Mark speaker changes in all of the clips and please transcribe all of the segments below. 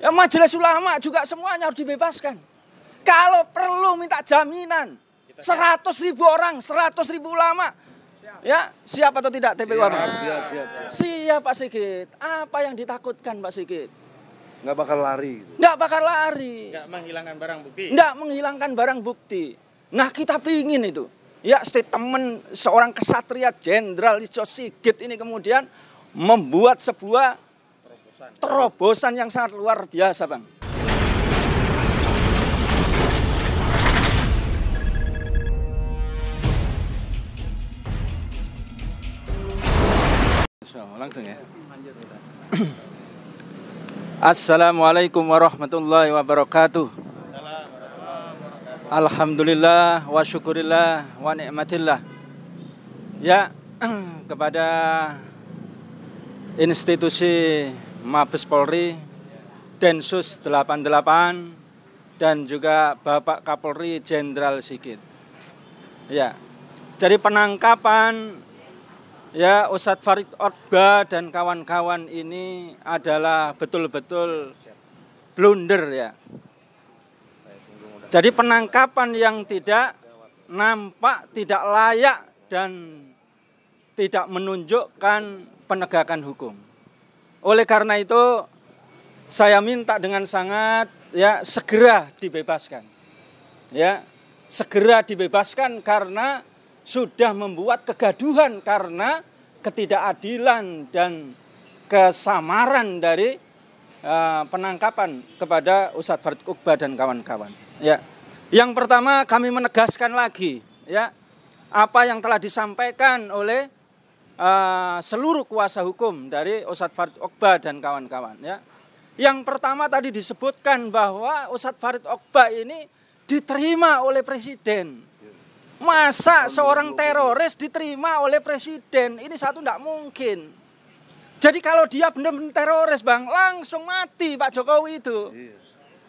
Speaker 1: Ya majelis ulama juga semuanya harus dibebaskan. Kalau perlu minta jaminan. 100 ribu orang, 100 ribu ulama. Ya, siap atau tidak TPU siap, siap, siap, siap. Pak Sigit. Apa yang ditakutkan Pak Sigit? Nggak bakal lari. Gitu. Nggak bakal lari. Nggak menghilangkan barang bukti. Nggak menghilangkan barang bukti. Nah kita pingin itu. Ya statement seorang kesatria Jenderal Lijo Sigit ini kemudian membuat sebuah terobosan. Terobosan yang sangat luar biasa, Bang. langsung ya. Assalamualaikum warahmatullahi wabarakatuh. Alhamdulillah wa syukurillah wa ni'matillah. Ya, kepada institusi Mabes Polri, Densus 88, dan juga Bapak Kapolri Jenderal Sigit. Ya, dari penangkapan ya Ustadz Farid Orba dan kawan-kawan ini adalah betul-betul blunder ya. Jadi penangkapan yang tidak nampak, tidak layak dan tidak menunjukkan penegakan hukum. Oleh karena itu saya minta dengan sangat ya segera dibebaskan. Ya, segera dibebaskan karena sudah membuat kegaduhan karena ketidakadilan dan kesamaran dari uh, penangkapan kepada Ustadz Farid Uqbah dan kawan-kawan. Ya. Yang pertama kami menegaskan lagi ya apa yang telah disampaikan oleh uh, seluruh kuasa hukum dari Ustadz Farid Okba dan kawan-kawan ya. Yang pertama tadi disebutkan bahwa Ustadz Farid Okba ini diterima oleh presiden. Masa seorang teroris diterima oleh presiden? Ini satu tidak mungkin. Jadi kalau dia benar-benar teroris bang, langsung mati Pak Jokowi itu. Iya.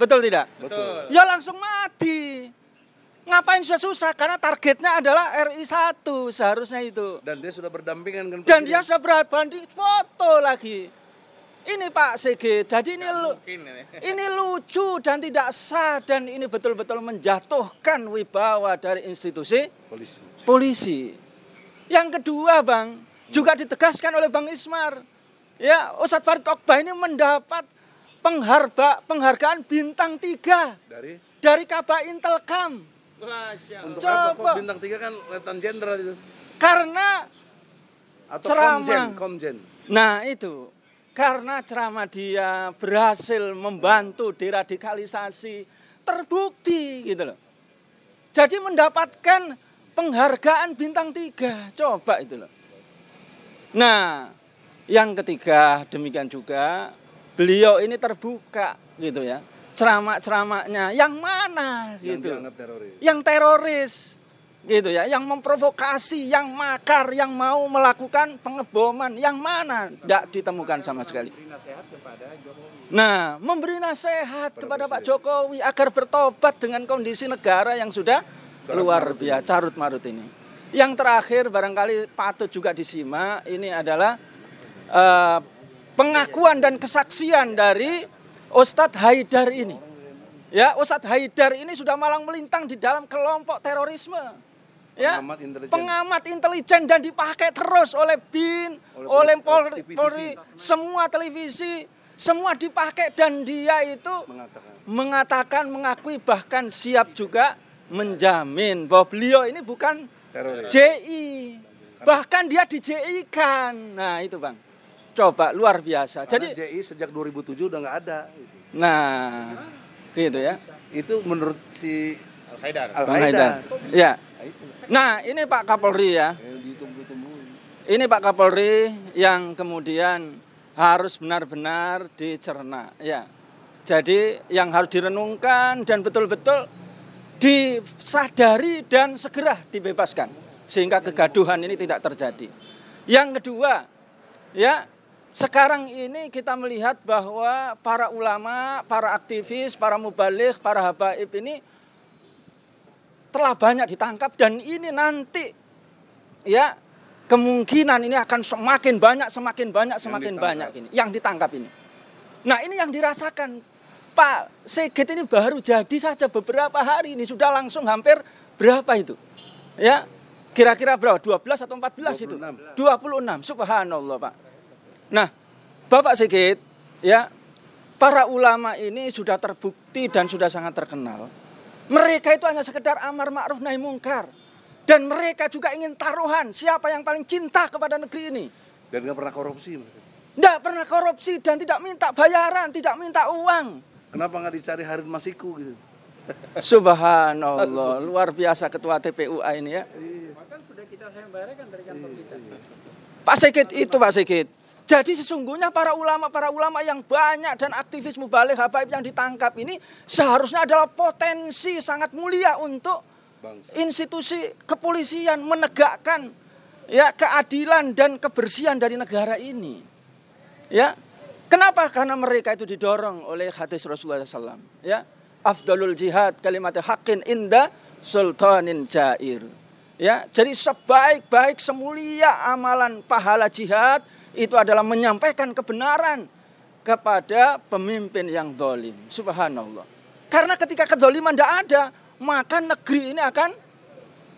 Speaker 1: Betul tidak? Betul. Ya langsung mati ngapain susah-susah karena targetnya adalah RI 1 seharusnya itu. Dan dia sudah berdampingan dengan Dan dia sudah di foto lagi. Ini Pak CG, jadi ini lu, ini. lucu dan tidak sah dan ini betul-betul menjatuhkan wibawa dari institusi polisi. polisi. Yang kedua, Bang, juga ditegaskan oleh Bang Ismar. Ya, Ustadz Farid Okba ini mendapat pengharba penghargaan bintang tiga dari dari Kabah Intelkam. Masya Allah. Untuk Coba. apa bintang tiga kan letan jenderal itu? Karena Atau ceramah. Komjen, komjen. Nah itu karena ceramah dia berhasil membantu deradikalisasi terbukti gitu loh. Jadi mendapatkan penghargaan bintang tiga coba itu loh. Nah yang ketiga demikian juga beliau ini terbuka gitu ya ceramah-ceramahnya yang mana yang gitu. teroris. Yang teroris gitu ya, yang memprovokasi, yang makar, yang mau melakukan pengeboman, yang mana tidak ditemukan sama sekali. Nah, memberi nasihat kepada Pak Jokowi agar bertobat dengan kondisi negara yang sudah luar biasa carut marut ini. Yang terakhir barangkali patut juga disimak ini adalah uh, pengakuan dan kesaksian dari Ustadz Haidar ini. Ya, Ustadz Haidar ini sudah malang melintang di dalam kelompok terorisme. Ya, pengamat intelijen. pengamat intelijen dan dipakai terus oleh BIN, oleh, oleh Polri, Polri, semua televisi, semua dipakai dan dia itu mengatakan. mengatakan, mengakui bahkan siap juga menjamin bahwa beliau ini bukan Teroris. JI. Bahkan dia di JI kan. Nah, itu Bang coba luar biasa. Karena Jadi JI sejak 2007 udah nggak ada. Gitu. Nah, gitu ya. Itu menurut si Al Haidar. Al Haidar. Ya. Nah, ini Pak Kapolri ya. Eh, ini Pak Kapolri yang kemudian harus benar-benar dicerna, ya. Jadi yang harus direnungkan dan betul-betul disadari dan segera dibebaskan sehingga kegaduhan ini tidak terjadi. Yang kedua, ya sekarang ini kita melihat bahwa para ulama, para aktivis, para mubalik, para habaib ini telah banyak ditangkap dan ini nanti ya kemungkinan ini akan semakin banyak, semakin banyak, semakin yang banyak ini yang ditangkap ini. Nah ini yang dirasakan Pak Segit ini baru jadi saja beberapa hari ini sudah langsung hampir berapa itu? Ya kira-kira berapa? 12 atau 14 26. itu? 26. Subhanallah Pak. Nah, Bapak Sigit, ya, para ulama ini sudah terbukti dan sudah sangat terkenal. Mereka itu hanya sekedar amar ma'ruf nahi mungkar. Dan mereka juga ingin taruhan siapa yang paling cinta kepada negeri ini. Dan nggak pernah korupsi. tidak pernah korupsi dan tidak minta bayaran, tidak minta uang. Kenapa nggak dicari Harun Masiku gitu? Subhanallah, luar biasa ketua TPUA ini ya. makanya sudah kita sembarakan dari kantor kita. Pak Sigit itu Pak Sigit. Jadi sesungguhnya para ulama-para ulama yang banyak dan aktivis mubalik habaib yang ditangkap ini seharusnya adalah potensi sangat mulia untuk institusi kepolisian menegakkan ya keadilan dan kebersihan dari negara ini. Ya. Kenapa? Karena mereka itu didorong oleh hadis Rasulullah SAW. Ya. Afdalul jihad kalimat hakin inda sultanin jair. Ya, jadi sebaik-baik semulia amalan pahala jihad itu adalah menyampaikan kebenaran kepada pemimpin yang dolim. Subhanallah. Karena ketika kedoliman tidak ada, maka negeri ini akan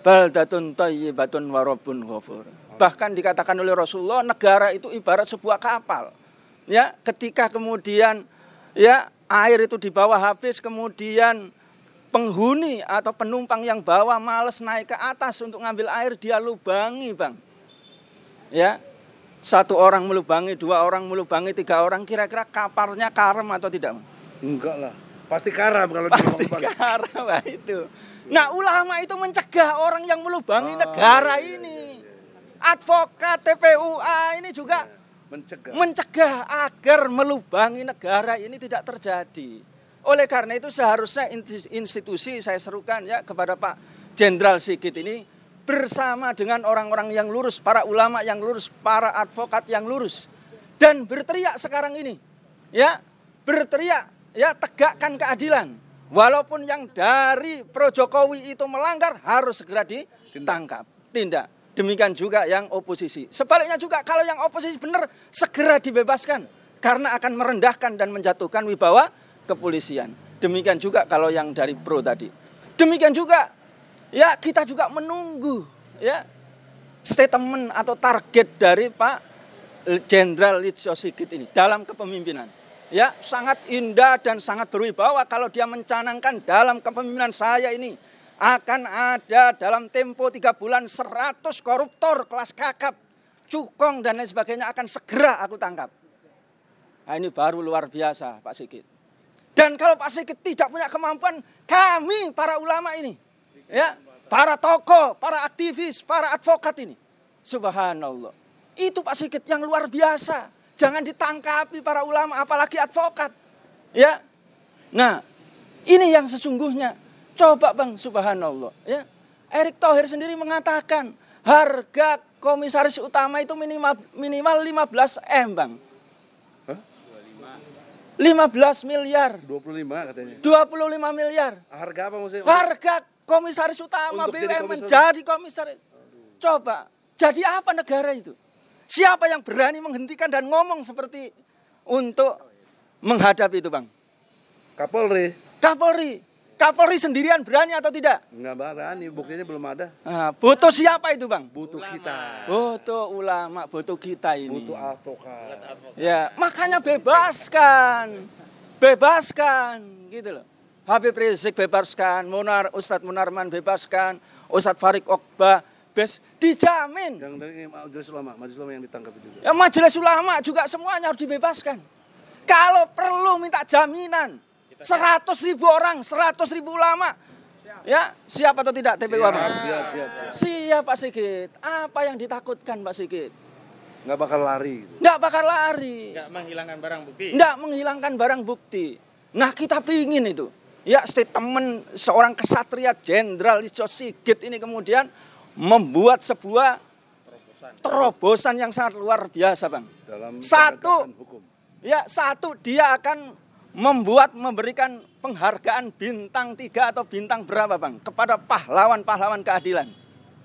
Speaker 1: baldatun tayyibatun warobun ghafur. Bahkan dikatakan oleh Rasulullah, negara itu ibarat sebuah kapal. Ya, ketika kemudian ya air itu di bawah habis, kemudian penghuni atau penumpang yang bawah males naik ke atas untuk ngambil air dia lubangi bang ya satu orang melubangi, dua orang melubangi, tiga orang kira-kira kaparnya karam atau tidak? Enggak lah, pasti karam kalau pasti karam lah itu. Nah ulama itu mencegah orang yang melubangi oh, negara iya, iya, ini. Iya, iya. Advokat TPUA ini juga mencegah. mencegah agar melubangi negara ini tidak terjadi. Oleh karena itu seharusnya institusi saya serukan ya kepada Pak Jenderal Sigit ini bersama dengan orang-orang yang lurus, para ulama yang lurus, para advokat yang lurus dan berteriak sekarang ini. Ya, berteriak ya tegakkan keadilan. Walaupun yang dari pro Jokowi itu melanggar harus segera ditangkap, tindak. Demikian juga yang oposisi. Sebaliknya juga kalau yang oposisi benar segera dibebaskan karena akan merendahkan dan menjatuhkan wibawa kepolisian. Demikian juga kalau yang dari pro tadi. Demikian juga ya kita juga menunggu ya statement atau target dari Pak Jenderal Litsio Sigit ini dalam kepemimpinan. Ya, sangat indah dan sangat berwibawa kalau dia mencanangkan dalam kepemimpinan saya ini akan ada dalam tempo tiga bulan 100 koruptor kelas kakap, cukong dan lain sebagainya akan segera aku tangkap. Nah, ini baru luar biasa Pak Sigit. Dan kalau Pak Sigit tidak punya kemampuan, kami para ulama ini ya para tokoh, para aktivis, para advokat ini. Subhanallah. Itu Pak Sigit yang luar biasa. Jangan ditangkapi para ulama apalagi advokat. Ya. Nah, ini yang sesungguhnya. Coba Bang Subhanallah, ya. Erick Thohir sendiri mengatakan harga komisaris utama itu minimal minimal 15 M, Bang. 15 miliar. 25 katanya. 25 miliar. Harga apa maksudnya? Harga komisaris utama Untuk BUMN jadi komisaris. jadi komisaris. Coba, jadi apa negara itu? Siapa yang berani menghentikan dan ngomong seperti untuk menghadapi itu, Bang? Kapolri. Kapolri. Kapolri sendirian berani atau tidak? Enggak berani, buktinya belum ada. Nah, butuh siapa itu, Bang? Butuh ulama. kita. Butuh ulama, butuh kita ini. Butuh advokat. Ya, makanya bebaskan. Bebaskan gitu loh. Habib Rizik bebaskan, Munar, Ustadz Munarman bebaskan, Ustadz Farik Okba bes dijamin. Yang dari majelis ulama, majelis ulama yang ditangkap juga. Ya majelis ulama juga semuanya harus dibebaskan. Kalau perlu minta jaminan, seratus ribu orang, seratus ribu ulama, Ya, siap atau tidak TPU siap, Siap, siap, siap. Siap Pak Sigit. Apa yang ditakutkan Pak Sigit? Nggak bakal lari. Gitu. Nggak bakal lari. Nggak menghilangkan barang bukti. Nggak menghilangkan barang bukti. Nah kita pingin itu ya statement seorang kesatria Jenderal Listio Sigit ini kemudian membuat sebuah terobosan, terobosan yang sangat luar biasa, Bang. Dalam satu hukum. Ya, satu dia akan membuat memberikan penghargaan bintang tiga atau bintang berapa, Bang, kepada pahlawan-pahlawan keadilan.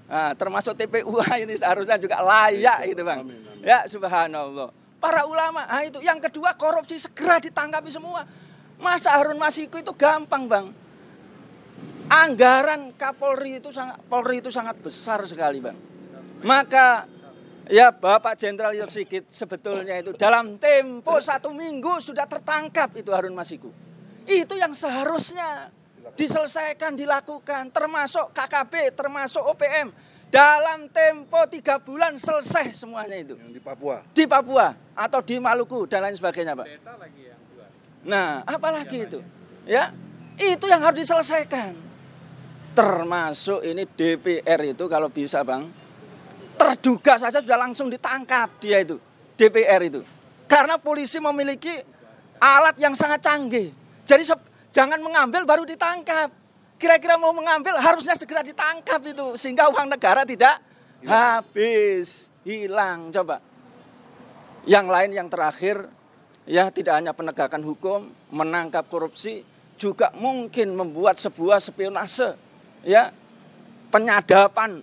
Speaker 1: Nah, termasuk TPUA ini seharusnya juga layak itu, Bang. Amin, amin. Ya, subhanallah. Para ulama, nah itu yang kedua korupsi segera ditanggapi semua Masa Harun Masiku itu gampang bang. Anggaran Kapolri itu sangat Polri itu sangat besar sekali bang. Maka ya Bapak Jenderal Yusuf sedikit sebetulnya itu dalam tempo satu minggu sudah tertangkap itu Harun Masiku. Itu yang seharusnya diselesaikan, dilakukan, termasuk KKB, termasuk OPM. Dalam tempo tiga bulan selesai semuanya itu. Yang di Papua? Di Papua atau di Maluku dan lain sebagainya Pak. Nah, apalagi itu? Ya, itu yang harus diselesaikan. Termasuk ini DPR itu kalau bisa, Bang. Terduga saja sudah langsung ditangkap dia itu, DPR itu. Karena polisi memiliki alat yang sangat canggih. Jadi jangan mengambil baru ditangkap. Kira-kira mau mengambil harusnya segera ditangkap itu sehingga uang negara tidak hilang. habis, hilang coba. Yang lain yang terakhir ya tidak hanya penegakan hukum, menangkap korupsi juga mungkin membuat sebuah spionase, ya penyadapan,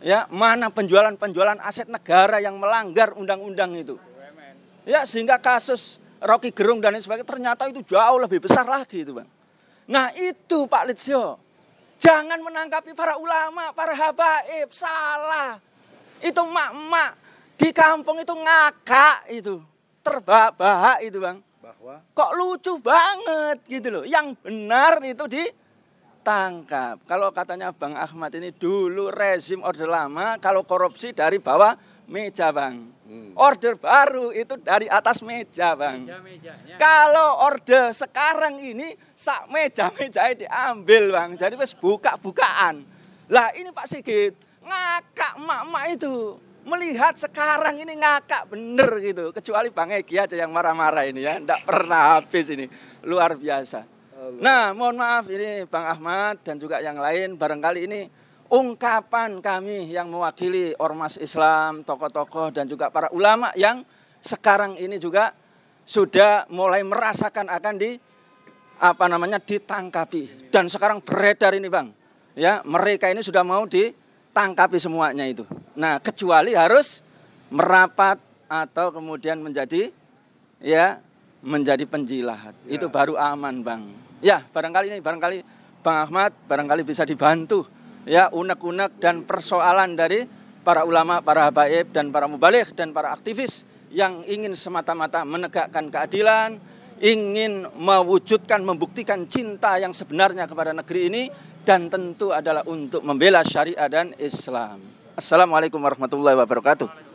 Speaker 1: ya mana penjualan-penjualan aset negara yang melanggar undang-undang itu, ya sehingga kasus Rocky Gerung dan lain sebagainya ternyata itu jauh lebih besar lagi itu bang. Nah itu Pak Litsio, jangan menangkapi para ulama, para habaib, salah. Itu mak-mak di kampung itu ngakak itu terbahak-bahak itu bang. Bahwa? Kok lucu banget gitu loh. Yang benar itu ditangkap. Kalau katanya Bang Ahmad ini dulu rezim order lama, kalau korupsi dari bawah meja bang. Hmm. Order baru itu dari atas meja bang. Meja, Kalau order sekarang ini sak meja meja diambil bang. Jadi wes buka bukaan. Lah ini Pak Sigit ngakak mak mak itu melihat sekarang ini ngakak bener gitu. Kecuali Bang Egi aja yang marah-marah ini ya. tidak pernah habis ini. Luar biasa. Nah, mohon maaf ini Bang Ahmad dan juga yang lain barangkali ini ungkapan kami yang mewakili ormas Islam, tokoh-tokoh dan juga para ulama yang sekarang ini juga sudah mulai merasakan akan di apa namanya ditangkapi dan sekarang beredar ini Bang. Ya, mereka ini sudah mau di tangkapi semuanya itu. Nah, kecuali harus merapat atau kemudian menjadi ya menjadi penjilat. Ya. Itu baru aman, Bang. Ya, barangkali ini barangkali Bang Ahmad barangkali bisa dibantu ya unek-unek dan persoalan dari para ulama, para habaib dan para mubalik dan para aktivis yang ingin semata-mata menegakkan keadilan, ingin mewujudkan, membuktikan cinta yang sebenarnya kepada negeri ini dan tentu adalah untuk membela Syariah dan Islam. Assalamualaikum warahmatullahi wabarakatuh.